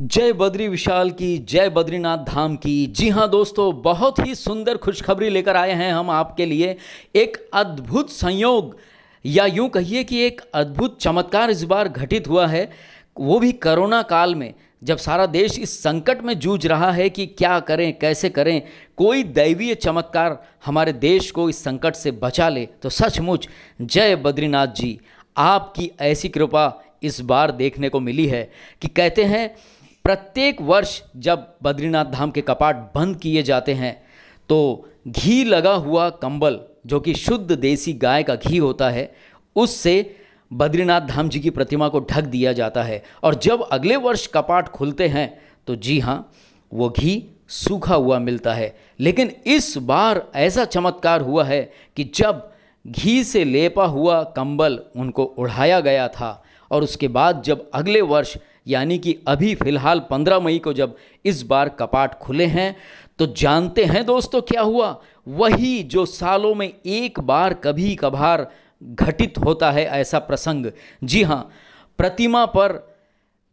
जय बद्री विशाल की जय बद्रीनाथ धाम की जी हाँ दोस्तों बहुत ही सुंदर खुशखबरी लेकर आए हैं हम आपके लिए एक अद्भुत संयोग या यूं कहिए कि एक अद्भुत चमत्कार इस बार घटित हुआ है वो भी कोरोना काल में जब सारा देश इस संकट में जूझ रहा है कि क्या करें कैसे करें कोई दैवीय चमत्कार हमारे देश को इस संकट से बचा ले तो सचमुच जय बद्रीनाथ जी आपकी ऐसी कृपा इस बार देखने को मिली है कि कहते हैं प्रत्येक वर्ष जब बद्रीनाथ धाम के कपाट बंद किए जाते हैं तो घी लगा हुआ कंबल जो कि शुद्ध देसी गाय का घी होता है उससे बद्रीनाथ धाम जी की प्रतिमा को ढक दिया जाता है और जब अगले वर्ष कपाट खुलते हैं तो जी हाँ वो घी सूखा हुआ मिलता है लेकिन इस बार ऐसा चमत्कार हुआ है कि जब घी से लेपा हुआ कंबल उनको उड़ाया गया था और उसके बाद जब अगले वर्ष यानी कि अभी फ़िलहाल 15 मई को जब इस बार कपाट खुले हैं तो जानते हैं दोस्तों क्या हुआ वही जो सालों में एक बार कभी कभार घटित होता है ऐसा प्रसंग जी हाँ प्रतिमा पर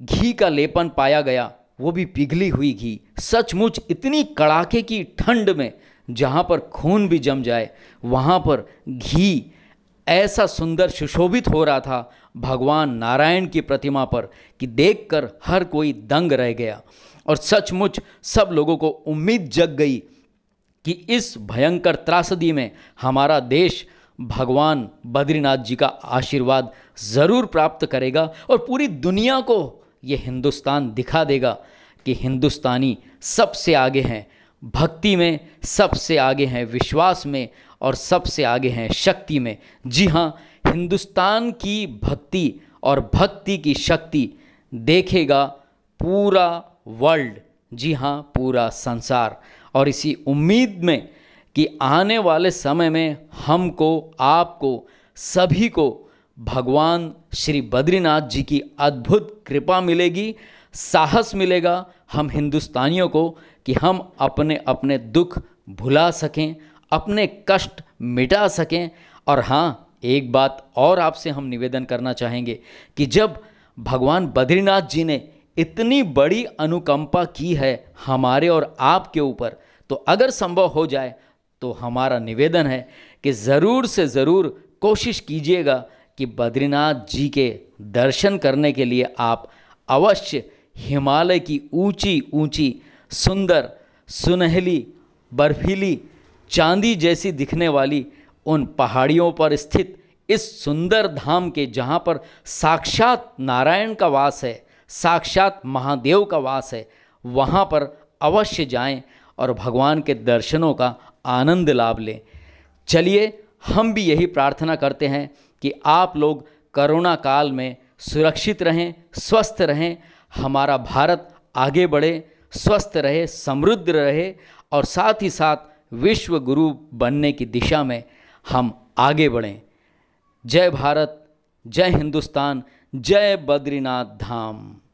घी का लेपन पाया गया वो भी पिघली हुई घी सचमुच इतनी कड़ाके की ठंड में जहाँ पर खून भी जम जाए वहाँ पर घी ऐसा सुंदर सुशोभित हो रहा था भगवान नारायण की प्रतिमा पर कि देखकर हर कोई दंग रह गया और सचमुच सब लोगों को उम्मीद जग गई कि इस भयंकर त्रासदी में हमारा देश भगवान बद्रीनाथ जी का आशीर्वाद ज़रूर प्राप्त करेगा और पूरी दुनिया को ये हिंदुस्तान दिखा देगा कि हिंदुस्तानी सबसे आगे हैं भक्ति में सबसे आगे हैं विश्वास में और सबसे आगे हैं शक्ति में जी हाँ हिंदुस्तान की भक्ति और भक्ति की शक्ति देखेगा पूरा वर्ल्ड जी हाँ पूरा संसार और इसी उम्मीद में कि आने वाले समय में हमको आपको सभी को भगवान श्री बद्रीनाथ जी की अद्भुत कृपा मिलेगी साहस मिलेगा हम हिंदुस्तानियों को कि हम अपने अपने दुख भुला सकें अपने कष्ट मिटा सकें और हाँ एक बात और आपसे हम निवेदन करना चाहेंगे कि जब भगवान बद्रीनाथ जी ने इतनी बड़ी अनुकंपा की है हमारे और आपके ऊपर तो अगर संभव हो जाए तो हमारा निवेदन है कि ज़रूर से ज़रूर कोशिश कीजिएगा कि बद्रीनाथ जी के दर्शन करने के लिए आप अवश्य हिमालय की ऊंची ऊंची सुंदर सुनहली बर्फीली चांदी जैसी दिखने वाली उन पहाड़ियों पर स्थित इस सुंदर धाम के जहाँ पर साक्षात नारायण का वास है साक्षात महादेव का वास है वहाँ पर अवश्य जाएं और भगवान के दर्शनों का आनंद लाभ लें चलिए हम भी यही प्रार्थना करते हैं कि आप लोग करोना काल में सुरक्षित रहें स्वस्थ रहें हमारा भारत आगे बढ़े स्वस्थ रहे समृद्ध रहे और साथ ही साथ विश्व गुरु बनने की दिशा में हम आगे बढ़ें जय भारत जय हिंदुस्तान जय बद्रीनाथ धाम